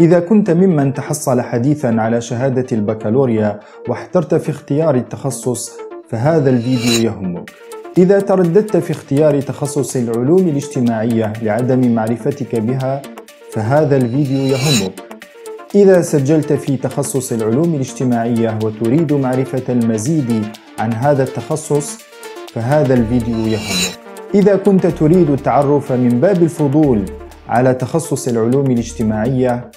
إذا كنت ممن تحصل حديثا على شهادة البكالوريا واحترت في اختيار التخصص فهذا الفيديو يهمك إذا ترددت في اختيار تخصص العلوم الاجتماعية لعدم معرفتك بها فهذا الفيديو يهمك إذا سجلت في تخصص العلوم الاجتماعية وتريد معرفة المزيد عن هذا التخصص فهذا الفيديو يهمك إذا كنت تريد التعرف من باب الفضول على تخصص العلوم الاجتماعية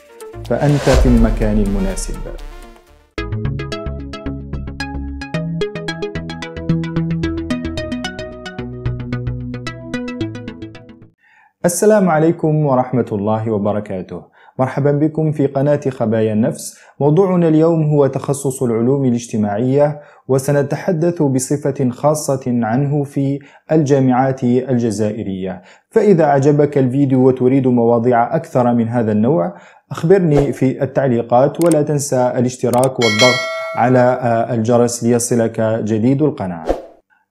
فأنت في المكان المناسب السلام عليكم ورحمة الله وبركاته مرحبا بكم في قناة خبايا النفس موضوعنا اليوم هو تخصص العلوم الاجتماعية وسنتحدث بصفة خاصة عنه في الجامعات الجزائرية فإذا أعجبك الفيديو وتريد مواضيع أكثر من هذا النوع أخبرني في التعليقات ولا تنسى الاشتراك والضغط على آه، الجرس ليصلك جديد القناة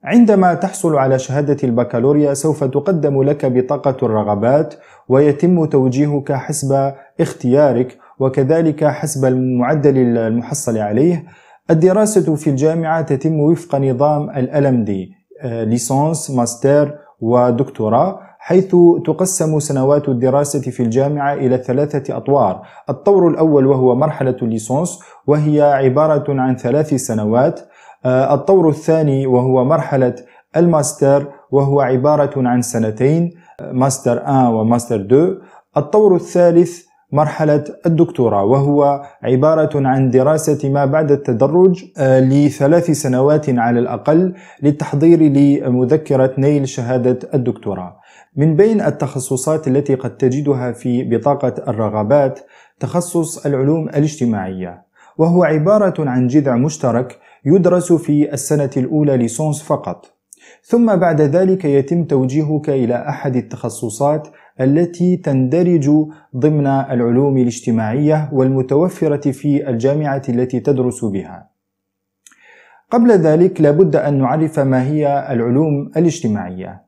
عندما تحصل على شهادة البكالوريا سوف تقدم لك بطاقة الرغبات ويتم توجيهك حسب اختيارك وكذلك حسب المعدل المحصل عليه الدراسة في الجامعة تتم وفق نظام الألم LMD ليسانس آه، ماستر ودكتوراه حيث تقسم سنوات الدراسة في الجامعة إلى ثلاثة أطوار الطور الأول وهو مرحلة الليسونس وهي عبارة عن ثلاث سنوات آه، الطور الثاني وهو مرحلة الماستر وهو عبارة عن سنتين ماستر 1 وماستر 2 الطور الثالث مرحلة الدكتوراه وهو عبارة عن دراسة ما بعد التدرج آه، لثلاث سنوات على الأقل للتحضير لمذكرة نيل شهادة الدكتوراه من بين التخصصات التي قد تجدها في بطاقة الرغبات تخصص العلوم الاجتماعية وهو عبارة عن جذع مشترك يدرس في السنة الأولى لسونس فقط ثم بعد ذلك يتم توجيهك إلى أحد التخصصات التي تندرج ضمن العلوم الاجتماعية والمتوفرة في الجامعة التي تدرس بها قبل ذلك لابد أن نعرف ما هي العلوم الاجتماعية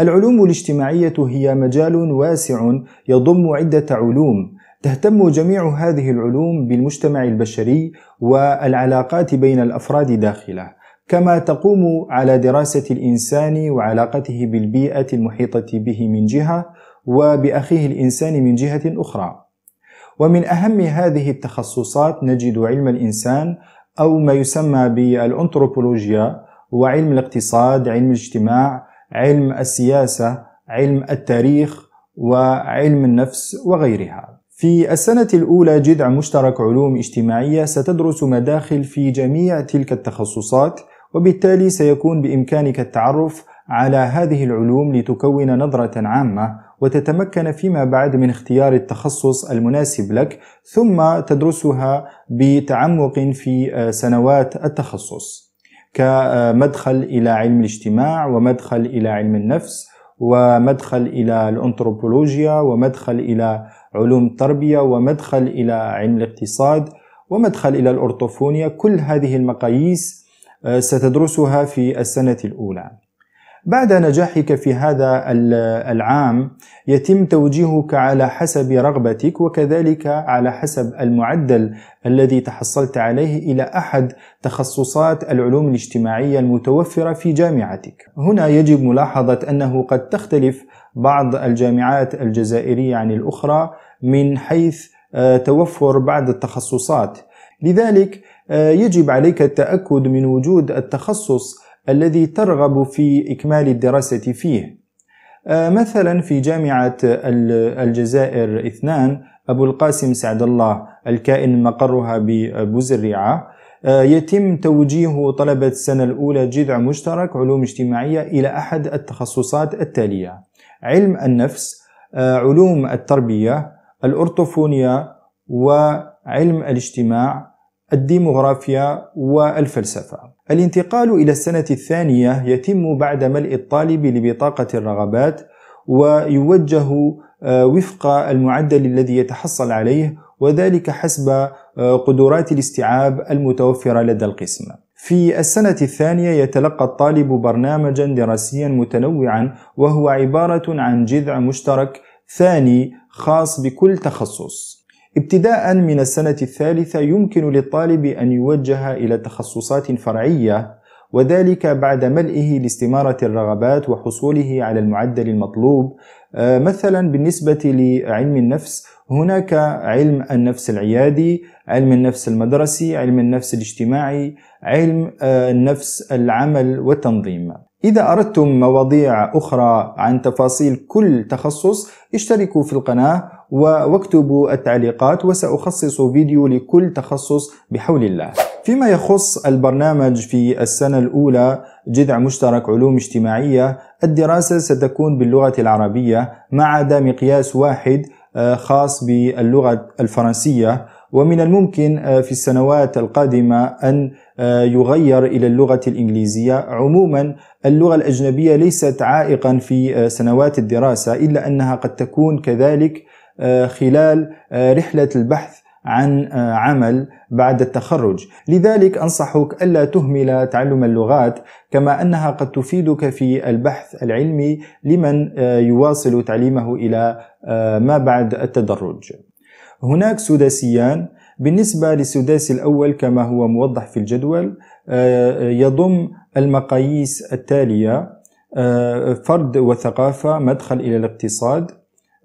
العلوم الاجتماعية هي مجال واسع يضم عدة علوم تهتم جميع هذه العلوم بالمجتمع البشري والعلاقات بين الأفراد داخله كما تقوم على دراسة الإنسان وعلاقته بالبيئة المحيطة به من جهة وبأخيه الإنسان من جهة أخرى ومن أهم هذه التخصصات نجد علم الإنسان أو ما يسمى بالأنتروبولوجيا وعلم الاقتصاد علم الاجتماع علم السياسة علم التاريخ وعلم النفس وغيرها في السنة الأولى جذع مشترك علوم اجتماعية ستدرس مداخل في جميع تلك التخصصات وبالتالي سيكون بإمكانك التعرف على هذه العلوم لتكون نظرة عامة وتتمكن فيما بعد من اختيار التخصص المناسب لك ثم تدرسها بتعمق في آه، سنوات التخصص كمدخل إلى علم الاجتماع ومدخل إلى علم النفس ومدخل إلى الأنثروبولوجيا ومدخل إلى علوم التربية ومدخل إلى علم الاقتصاد ومدخل إلى الأرطوفونيا كل هذه المقاييس آه، ستدرسها في السنة الأولى بعد نجاحك في هذا العام يتم توجيهك على حسب رغبتك وكذلك على حسب المعدل الذي تحصلت عليه الى احد تخصصات العلوم الاجتماعيه المتوفره في جامعتك. هنا يجب ملاحظه انه قد تختلف بعض الجامعات الجزائريه عن الاخرى من حيث آه، توفر بعض التخصصات. لذلك آه، يجب عليك التاكد من وجود التخصص الذي ترغب في إكمال الدراسة فيه آه، مثلا في جامعة الجزائر اثنان أبو القاسم سعد الله الكائن مقرها ببوزرعة آه، يتم توجيه طلبة السنة الأولى جذع مشترك علوم اجتماعية إلى أحد التخصصات التالية علم النفس آه، علوم التربية الأرطفونية وعلم الاجتماع الديمغرافيا والفلسفة الانتقال إلى السنة الثانية يتم بعد ملء الطالب لبطاقة الرغبات ويوجه آه، وفق المعدل الذي يتحصل عليه وذلك حسب آه، قدرات الاستيعاب المتوفرة لدى القسم. في السنة الثانية يتلقى الطالب برنامجا دراسيا متنوعا وهو عبارة عن جذع مشترك ثاني خاص بكل تخصص ابتداء من السنة الثالثة يمكن للطالب أن يوجه إلى تخصصات فرعية وذلك بعد ملئه لاستمارة الرغبات وحصوله على المعدل المطلوب آه، مثلا بالنسبة لعلم النفس هناك علم النفس العيادي علم النفس المدرسي علم النفس الاجتماعي علم آه، النفس العمل والتنظيم إذا أردتم مواضيع أخرى عن تفاصيل كل تخصص اشتركوا في القناة واكتبوا التعليقات وسأخصص فيديو لكل تخصص بحول الله فيما يخص البرنامج في السنة الأولى جذع مشترك علوم اجتماعية الدراسة ستكون باللغة العربية ما عدا مقياس واحد آه، خاص باللغة الفرنسية ومن الممكن آه، في السنوات القادمة أن آه، يغير إلى اللغة الإنجليزية عموما اللغة الأجنبية ليست عائقا في آه، سنوات الدراسة إلا أنها قد تكون كذلك خلال رحلة البحث عن عمل بعد التخرج لذلك أنصحك ألا تهمل تعلم اللغات كما أنها قد تفيدك في البحث العلمي لمن يواصل تعليمه إلى ما بعد التدرج هناك سداسيان بالنسبة للسداسي الأول كما هو موضح في الجدول آه، يضم المقاييس التالية آه، فرد وثقافة مدخل إلى الاقتصاد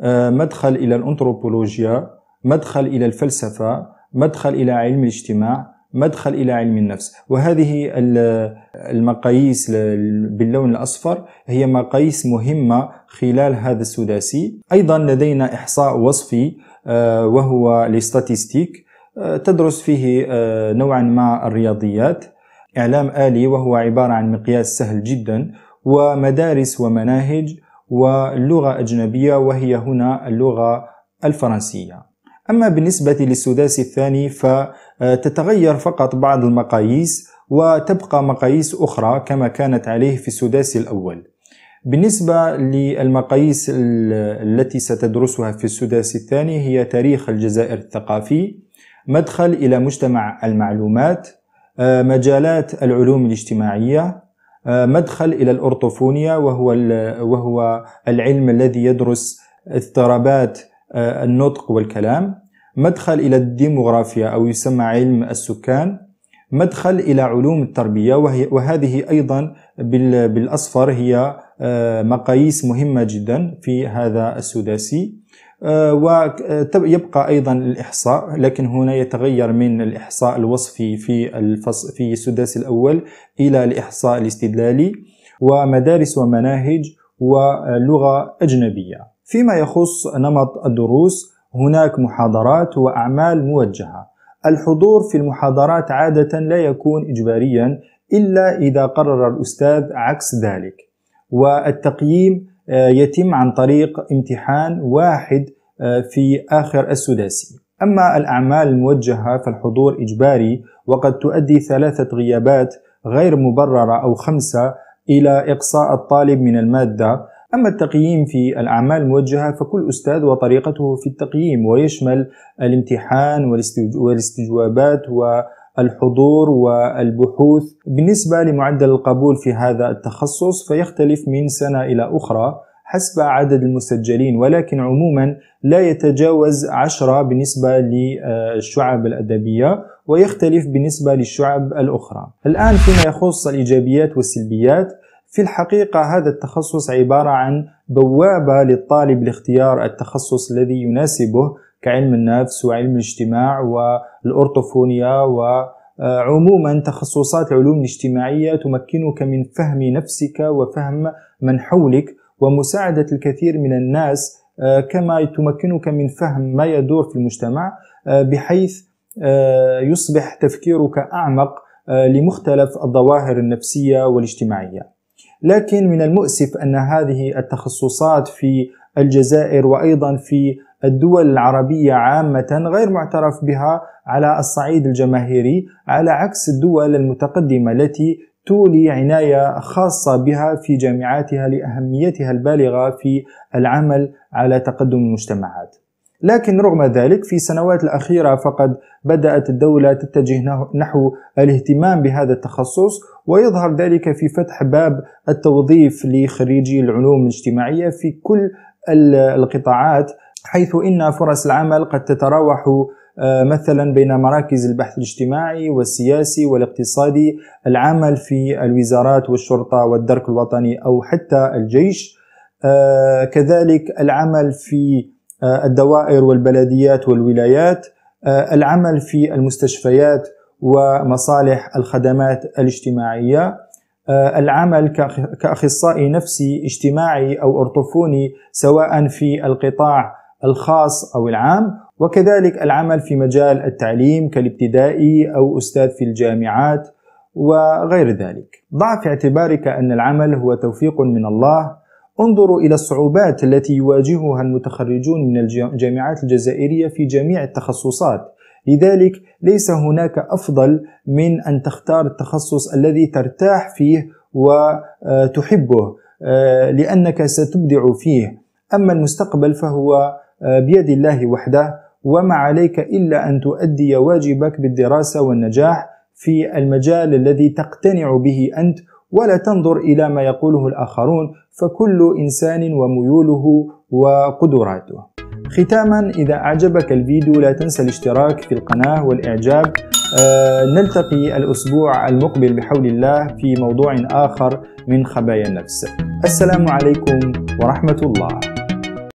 آه، مدخل إلى الأنثروبولوجيا مدخل إلى الفلسفة مدخل إلى علم الاجتماع مدخل إلى علم النفس وهذه المقاييس باللون الأصفر هي مقاييس مهمة خلال هذا السداسي أيضا لدينا إحصاء وصفي آه، وهو الاستاتيستيك آه، تدرس فيه آه، نوعا ما الرياضيات إعلام آلي وهو عبارة عن مقياس سهل جدا ومدارس ومناهج ولغة أجنبية وهي هنا اللغة الفرنسية أما بالنسبة للسداسي الثاني فتتغير فقط بعض المقاييس وتبقى مقاييس أخرى كما كانت عليه في السداسي الأول بالنسبة للمقاييس التي ستدرسها في السداس الثاني هي تاريخ الجزائر الثقافي مدخل إلى مجتمع المعلومات آه، مجالات العلوم الاجتماعية آه، مدخل إلى الأرطوفونيا وهو, وهو العلم الذي يدرس اضطرابات آه، النطق والكلام مدخل إلى الديموغرافيا أو يسمى علم السكان مدخل إلى علوم التربية وهي وهذه أيضا بالأصفر هي آه، مقاييس مهمة جدا في هذا السداسي آه، ويبقى أيضا الإحصاء لكن هنا يتغير من الإحصاء الوصفي في في السداسي الأول إلى الإحصاء الاستدلالي ومدارس ومناهج ولغة أجنبية فيما يخص نمط الدروس هناك محاضرات وأعمال موجهة الحضور في المحاضرات عادة لا يكون إجباريا إلا إذا قرر الأستاذ عكس ذلك والتقييم آه، يتم عن طريق امتحان واحد آه، في آخر السداسي أما الأعمال الموجهة فالحضور إجباري وقد تؤدي ثلاثة غيابات غير مبررة أو خمسة إلى إقصاء الطالب من المادة أما التقييم في الأعمال الموجهة فكل أستاذ وطريقته في التقييم ويشمل الامتحان والاستجوابات و الحضور والبحوث بالنسبة لمعدل القبول في هذا التخصص فيختلف من سنة إلى أخرى حسب عدد المسجلين ولكن عموما لا يتجاوز عشرة بالنسبة للشعب الأدبية ويختلف بالنسبة للشعب الأخرى الآن فيما يخص الإيجابيات والسلبيات في الحقيقة هذا التخصص عبارة عن بوابة للطالب لاختيار التخصص الذي يناسبه كعلم النفس وعلم الاجتماع والأرطفونيا وعموما تخصصات العلوم الاجتماعية تمكنك من فهم نفسك وفهم من حولك ومساعدة الكثير من الناس آه، كما تمكنك من فهم ما يدور في المجتمع آه، بحيث آه، يصبح تفكيرك أعمق لمختلف الظواهر النفسية والاجتماعية لكن من المؤسف أن هذه التخصصات في الجزائر وأيضا في الدول العربية عامة غير معترف بها على الصعيد الجماهيري على عكس الدول المتقدمة التي تولي عناية خاصة بها في جامعاتها لأهميتها البالغة في العمل على تقدم المجتمعات. لكن رغم ذلك في السنوات الأخيرة فقد بدأت الدولة تتجه نحو الاهتمام بهذا التخصص ويظهر ذلك في فتح باب التوظيف لخريجي العلوم الاجتماعية في كل القطاعات حيث إن فرص العمل قد تتراوح آه، مثلا بين مراكز البحث الاجتماعي والسياسي والاقتصادي العمل في الوزارات والشرطة والدرك الوطني أو حتى الجيش آه، كذلك العمل في آه، الدوائر والبلديات والولايات العمل في المستشفيات ومصالح الخدمات الاجتماعيه العمل كاخصائي نفسي اجتماعي او ارطفوني سواء في القطاع الخاص أو العام وكذلك العمل في مجال التعليم كالابتدائي أو أستاذ في الجامعات وغير ذلك ضع في اعتبارك أن العمل هو توفيق من الله انظروا إلى الصعوبات التي يواجهها المتخرجون من الجامعات الجزائرية في جميع التخصصات لذلك ليس هناك أفضل من أن تختار التخصص الذي ترتاح فيه وتحبه آه، لأنك ستبدع فيه أما المستقبل فهو آه، بيد الله وحده وما عليك إلا أن تؤدي واجبك بالدراسة والنجاح في المجال الذي تقتنع به أنت ولا تنظر إلى ما يقوله الآخرون فكل إنسان وميوله وقدراته ختاما إذا أعجبك الفيديو لا تنسى الاشتراك في القناة والإعجاب آه، نلتقي الأسبوع المقبل بحول الله في موضوع آخر من خبايا النفس السلام عليكم ورحمة الله